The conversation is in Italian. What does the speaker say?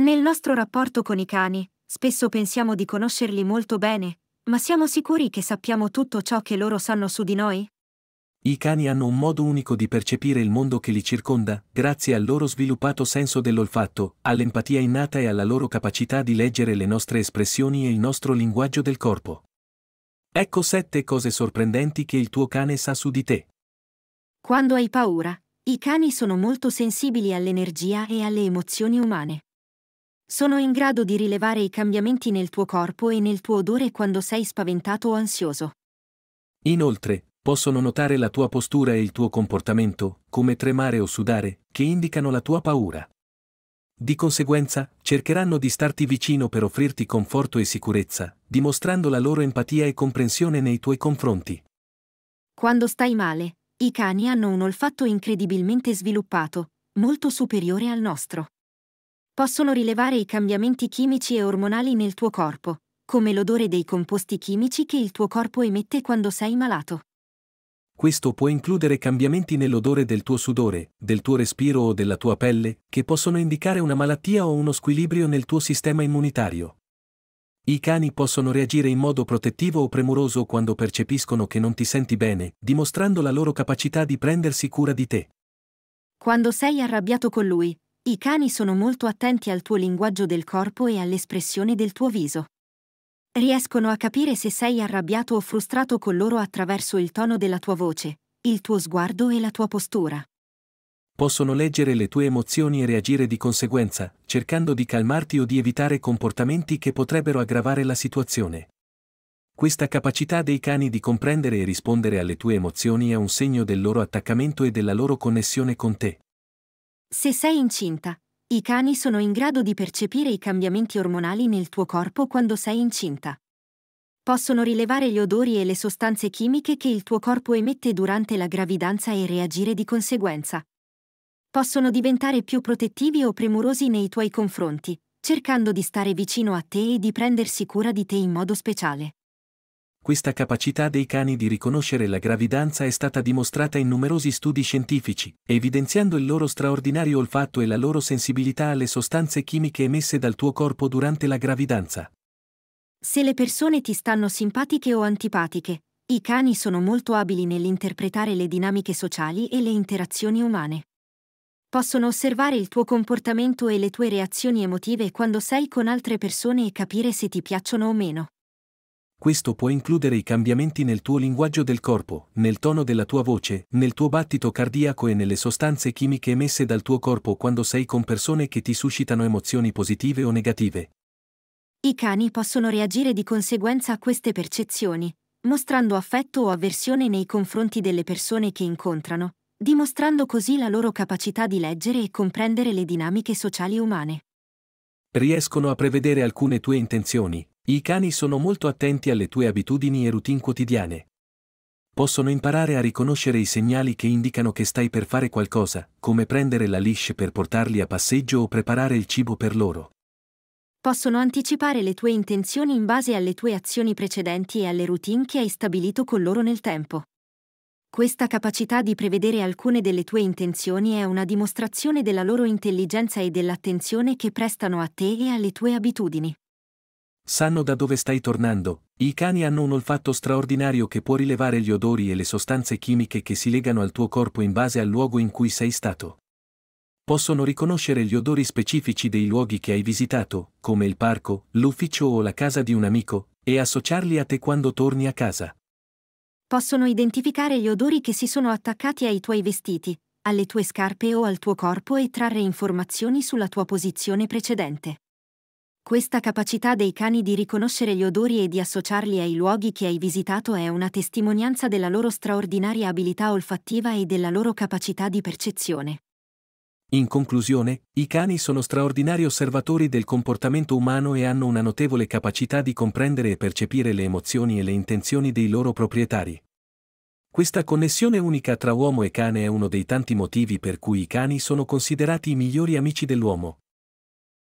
Nel nostro rapporto con i cani, spesso pensiamo di conoscerli molto bene, ma siamo sicuri che sappiamo tutto ciò che loro sanno su di noi? I cani hanno un modo unico di percepire il mondo che li circonda, grazie al loro sviluppato senso dell'olfatto, all'empatia innata e alla loro capacità di leggere le nostre espressioni e il nostro linguaggio del corpo. Ecco sette cose sorprendenti che il tuo cane sa su di te. Quando hai paura, i cani sono molto sensibili all'energia e alle emozioni umane. Sono in grado di rilevare i cambiamenti nel tuo corpo e nel tuo odore quando sei spaventato o ansioso. Inoltre, possono notare la tua postura e il tuo comportamento, come tremare o sudare, che indicano la tua paura. Di conseguenza, cercheranno di starti vicino per offrirti conforto e sicurezza, dimostrando la loro empatia e comprensione nei tuoi confronti. Quando stai male, i cani hanno un olfatto incredibilmente sviluppato, molto superiore al nostro possono rilevare i cambiamenti chimici e ormonali nel tuo corpo, come l'odore dei composti chimici che il tuo corpo emette quando sei malato. Questo può includere cambiamenti nell'odore del tuo sudore, del tuo respiro o della tua pelle, che possono indicare una malattia o uno squilibrio nel tuo sistema immunitario. I cani possono reagire in modo protettivo o premuroso quando percepiscono che non ti senti bene, dimostrando la loro capacità di prendersi cura di te. Quando sei arrabbiato con lui, i cani sono molto attenti al tuo linguaggio del corpo e all'espressione del tuo viso. Riescono a capire se sei arrabbiato o frustrato con loro attraverso il tono della tua voce, il tuo sguardo e la tua postura. Possono leggere le tue emozioni e reagire di conseguenza, cercando di calmarti o di evitare comportamenti che potrebbero aggravare la situazione. Questa capacità dei cani di comprendere e rispondere alle tue emozioni è un segno del loro attaccamento e della loro connessione con te. Se sei incinta, i cani sono in grado di percepire i cambiamenti ormonali nel tuo corpo quando sei incinta. Possono rilevare gli odori e le sostanze chimiche che il tuo corpo emette durante la gravidanza e reagire di conseguenza. Possono diventare più protettivi o premurosi nei tuoi confronti, cercando di stare vicino a te e di prendersi cura di te in modo speciale questa capacità dei cani di riconoscere la gravidanza è stata dimostrata in numerosi studi scientifici, evidenziando il loro straordinario olfatto e la loro sensibilità alle sostanze chimiche emesse dal tuo corpo durante la gravidanza. Se le persone ti stanno simpatiche o antipatiche, i cani sono molto abili nell'interpretare le dinamiche sociali e le interazioni umane. Possono osservare il tuo comportamento e le tue reazioni emotive quando sei con altre persone e capire se ti piacciono o meno. Questo può includere i cambiamenti nel tuo linguaggio del corpo, nel tono della tua voce, nel tuo battito cardiaco e nelle sostanze chimiche emesse dal tuo corpo quando sei con persone che ti suscitano emozioni positive o negative. I cani possono reagire di conseguenza a queste percezioni, mostrando affetto o avversione nei confronti delle persone che incontrano, dimostrando così la loro capacità di leggere e comprendere le dinamiche sociali umane. Riescono a prevedere alcune tue intenzioni, i cani sono molto attenti alle tue abitudini e routine quotidiane. Possono imparare a riconoscere i segnali che indicano che stai per fare qualcosa, come prendere la leash per portarli a passeggio o preparare il cibo per loro. Possono anticipare le tue intenzioni in base alle tue azioni precedenti e alle routine che hai stabilito con loro nel tempo. Questa capacità di prevedere alcune delle tue intenzioni è una dimostrazione della loro intelligenza e dell'attenzione che prestano a te e alle tue abitudini. Sanno da dove stai tornando, i cani hanno un olfatto straordinario che può rilevare gli odori e le sostanze chimiche che si legano al tuo corpo in base al luogo in cui sei stato. Possono riconoscere gli odori specifici dei luoghi che hai visitato, come il parco, l'ufficio o la casa di un amico, e associarli a te quando torni a casa. Possono identificare gli odori che si sono attaccati ai tuoi vestiti, alle tue scarpe o al tuo corpo e trarre informazioni sulla tua posizione precedente. Questa capacità dei cani di riconoscere gli odori e di associarli ai luoghi che hai visitato è una testimonianza della loro straordinaria abilità olfattiva e della loro capacità di percezione. In conclusione, i cani sono straordinari osservatori del comportamento umano e hanno una notevole capacità di comprendere e percepire le emozioni e le intenzioni dei loro proprietari. Questa connessione unica tra uomo e cane è uno dei tanti motivi per cui i cani sono considerati i migliori amici dell'uomo.